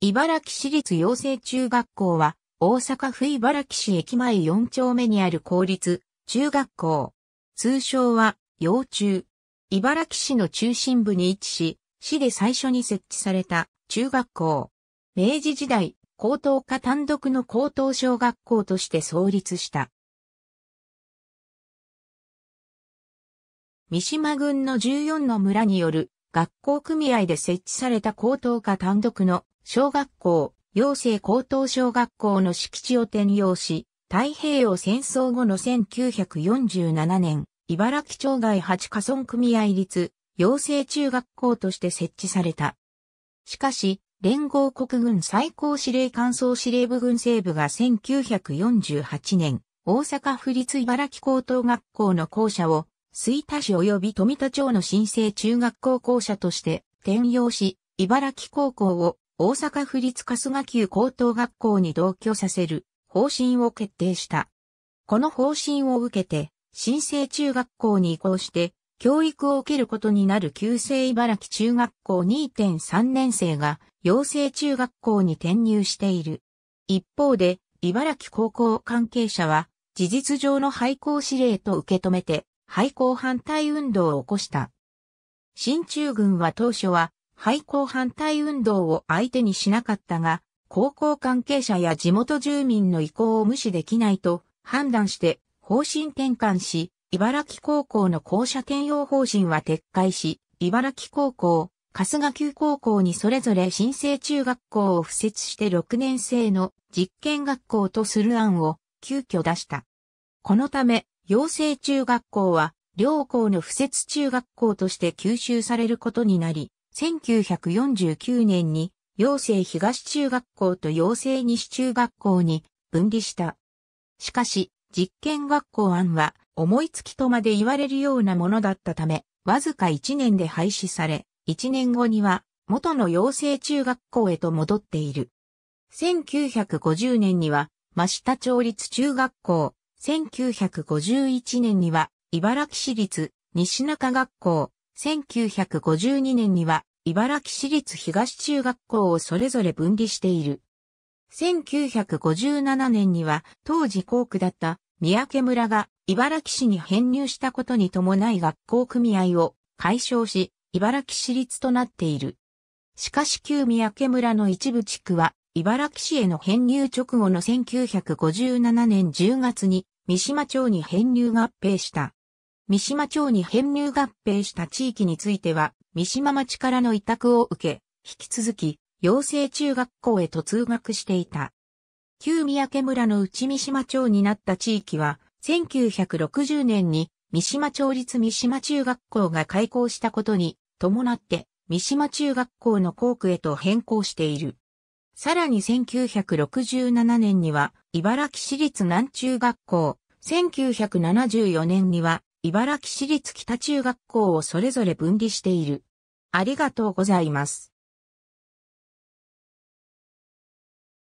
茨城市立養成中学校は、大阪府茨城市駅前4丁目にある公立中学校。通称は、幼中。茨城市の中心部に位置し、市で最初に設置された中学校。明治時代、高等科単独の高等小学校として創立した。三島郡の14の村による学校組合で設置された高等科単独の小学校、陽性高等小学校の敷地を転用し、太平洋戦争後の1947年、茨城町外八加村組合立、養成中学校として設置された。しかし、連合国軍最高司令官総司令部軍西部が1948年、大阪府立茨城高等学校の校舎を水田市及び富田町の新生中学校校舎として転用し、茨城高校を大阪府立春日級高等学校に同居させる方針を決定した。この方針を受けて、新生中学校に移行して、教育を受けることになる旧生茨城中学校2.3年生が養成中学校に転入している。一方で、茨城高校関係者は、事実上の廃校指令と受け止めて、廃校反対運動を起こした。新中軍は当初は廃校反対運動を相手にしなかったが、高校関係者や地元住民の意向を無視できないと判断して方針転換し、茨城高校の校舎転用方針は撤回し、茨城高校、春日級高校にそれぞれ新生中学校を付設して6年生の実験学校とする案を急遽出した。このため、陽性中学校は、両校の附設中学校として吸収されることになり、1949年に、陽性東中学校と陽性西中学校に分離した。しかし、実験学校案は、思いつきとまで言われるようなものだったため、わずか1年で廃止され、1年後には、元の陽性中学校へと戻っている。1950年には、真下町立中学校、1951年には茨城市立西中学校、1952年には茨城市立東中学校をそれぞれ分離している。1957年には当時校区だった三宅村が茨城市に編入したことに伴い学校組合を解消し、茨城市立となっている。しかし旧三宅村の一部地区は茨城市への編入直後の1957年10月に三島町に編入合併した。三島町に編入合併した地域については、三島町からの委託を受け、引き続き、養成中学校へと通学していた。旧三宅村の内三島町になった地域は、1960年に三島町立三島中学校が開校したことに伴って、三島中学校の校区へと変更している。さらに1967年には、茨城市立南中学校、1974年には、茨城市立北中学校をそれぞれ分離している。ありがとうございます。